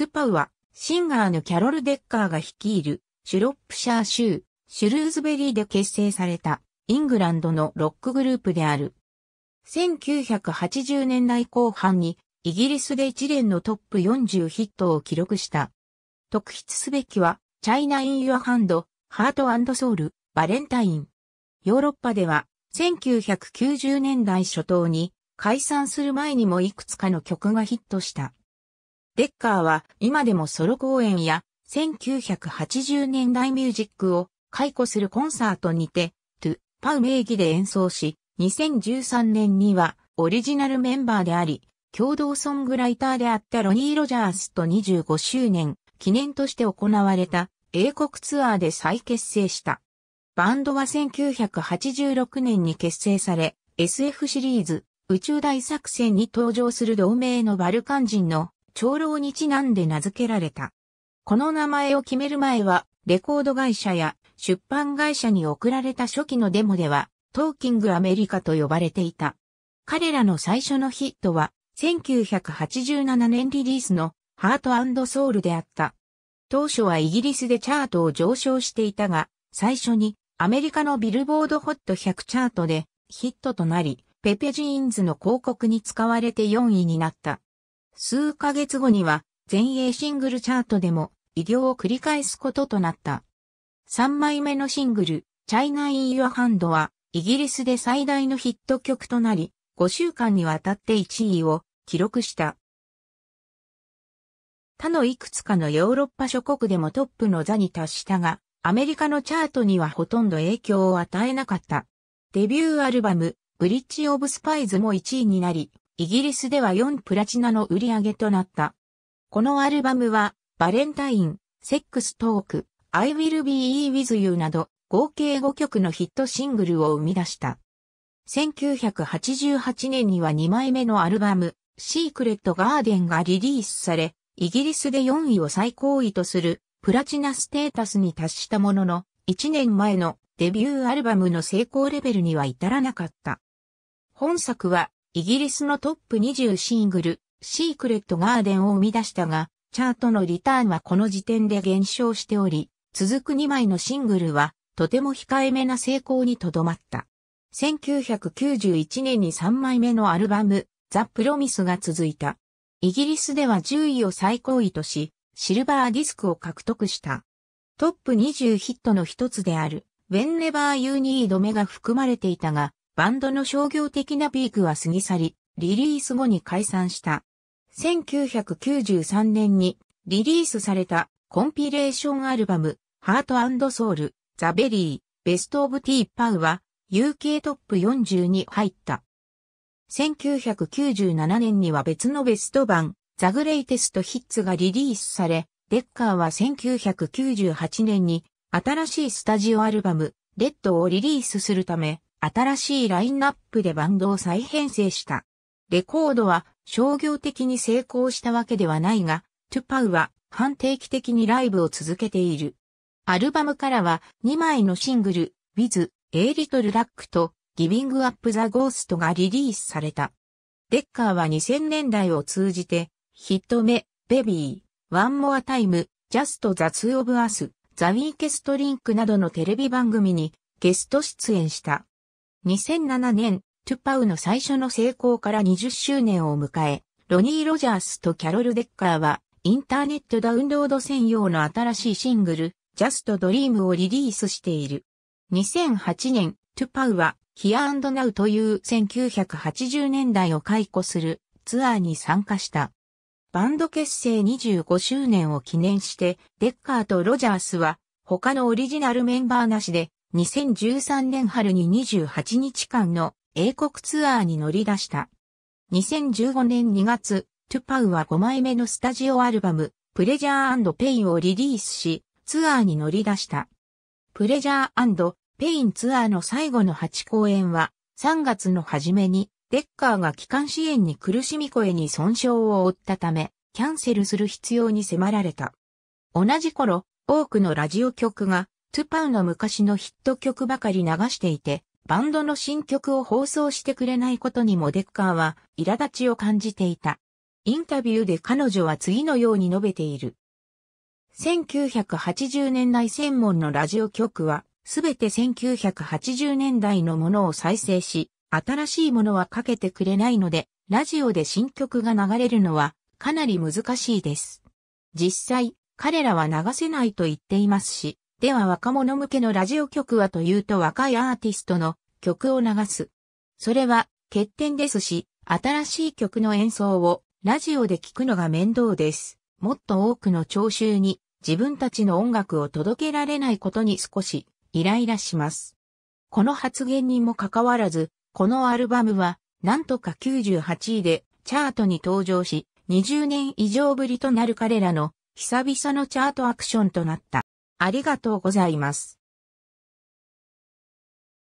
ツパウは、シンガーのキャロル・デッカーが率いる、シュロップシャー州、シュルーズベリーで結成された、イングランドのロックグループである。1980年代後半に、イギリスで一連のトップ40ヒットを記録した。特筆すべきは、チャイナ・イン・ユア・ハンド、ハートソウル、バレンタイン。ヨーロッパでは、1990年代初頭に、解散する前にもいくつかの曲がヒットした。デッカーは今でもソロ公演や1980年代ミュージックを解雇するコンサートにて、トゥ・パウ名義で演奏し、2013年にはオリジナルメンバーであり、共同ソングライターであったロニー・ロジャースと25周年記念として行われた英国ツアーで再結成した。バンドは1986年に結成され、SF シリーズ宇宙大作戦に登場する同盟のバルカン人の長老にちなんで名付けられた。この名前を決める前は、レコード会社や出版会社に送られた初期のデモでは、トーキングアメリカと呼ばれていた。彼らの最初のヒットは、1987年リリースのハートソウルであった。当初はイギリスでチャートを上昇していたが、最初にアメリカのビルボードホット100チャートでヒットとなり、ペペジーンズの広告に使われて4位になった。数ヶ月後には全英シングルチャートでも偉業を繰り返すこととなった。3枚目のシングル、チャイナ・イン・ユア・ハンドはイギリスで最大のヒット曲となり、5週間にわたって1位を記録した。他のいくつかのヨーロッパ諸国でもトップの座に達したが、アメリカのチャートにはほとんど影響を与えなかった。デビューアルバム、ブリッジ・オブ・スパイズも1位になり、イギリスでは4プラチナの売り上げとなった。このアルバムは、バレンタイン、セックストーク、I will be with you など、合計5曲のヒットシングルを生み出した。1988年には2枚目のアルバム、シークレットガーデンがリリースされ、イギリスで4位を最高位とする、プラチナステータスに達したものの、1年前のデビューアルバムの成功レベルには至らなかった。本作はイギリスのトップ20シングル、シークレットガーデンを生み出したが、チャートのリターンはこの時点で減少しており、続く2枚のシングルは、とても控えめな成功にとどまった。1991年に3枚目のアルバム、ザ・プロミスが続いた。イギリスでは10位を最高位とし、シルバーディスクを獲得した。トップ20ヒットの一つである、Whenever You Need 目が含まれていたが、バンドの商業的なピークは過ぎ去り、リリース後に解散した。1993年にリリースされたコンピレーションアルバム、ハートソウル、ザ・ベリー、ベスト・オブ・ティー・パウは UK トップ40に入った。1997年には別のベスト版、ザ・グレイテスト・ヒッツがリリースされ、デッカーは1998年に新しいスタジオアルバム、レッドをリリースするため、新しいラインナップでバンドを再編成した。レコードは商業的に成功したわけではないが、トゥパウは半定期的にライブを続けている。アルバムからは2枚のシングル、With, A Little Luck と Giving Up the Ghost がリリースされた。デッカーは2000年代を通じて、ヒット目、ベビー、ワンモアタイム、ジャストザツーオブアス、ザウィーケストリンクなどのテレビ番組にゲスト出演した。2007年、トゥパウの最初の成功から20周年を迎え、ロニー・ロジャースとキャロル・デッカーは、インターネットダウンロード専用の新しいシングル、ジャスト・ドリームをリリースしている。2008年、トゥパウは、ヒアンドナウという1980年代を解雇するツアーに参加した。バンド結成25周年を記念して、デッカーとロジャースは、他のオリジナルメンバーなしで、2013年春に28日間の英国ツアーに乗り出した。2015年2月、トゥパウは5枚目のスタジオアルバム、プレジャーペインをリリースし、ツアーに乗り出した。プレジャーペインツアーの最後の8公演は、3月の初めに、デッカーが機関支援に苦しみ声に損傷を負ったため、キャンセルする必要に迫られた。同じ頃、多くのラジオ局がトゥパウの昔のヒット曲ばかり流していて、バンドの新曲を放送してくれないことにもデッカーは苛立ちを感じていた。インタビューで彼女は次のように述べている。1980年代専門のラジオ局は、すべて1980年代のものを再生し、新しいものはかけてくれないので、ラジオで新曲が流れるのはかなり難しいです。実際、彼らは流せないと言っていますし、では若者向けのラジオ曲はというと若いアーティストの曲を流す。それは欠点ですし、新しい曲の演奏をラジオで聴くのが面倒です。もっと多くの聴衆に自分たちの音楽を届けられないことに少しイライラします。この発言にもかかわらず、このアルバムはなんとか98位でチャートに登場し、20年以上ぶりとなる彼らの久々のチャートアクションとなった。ありがとうございます。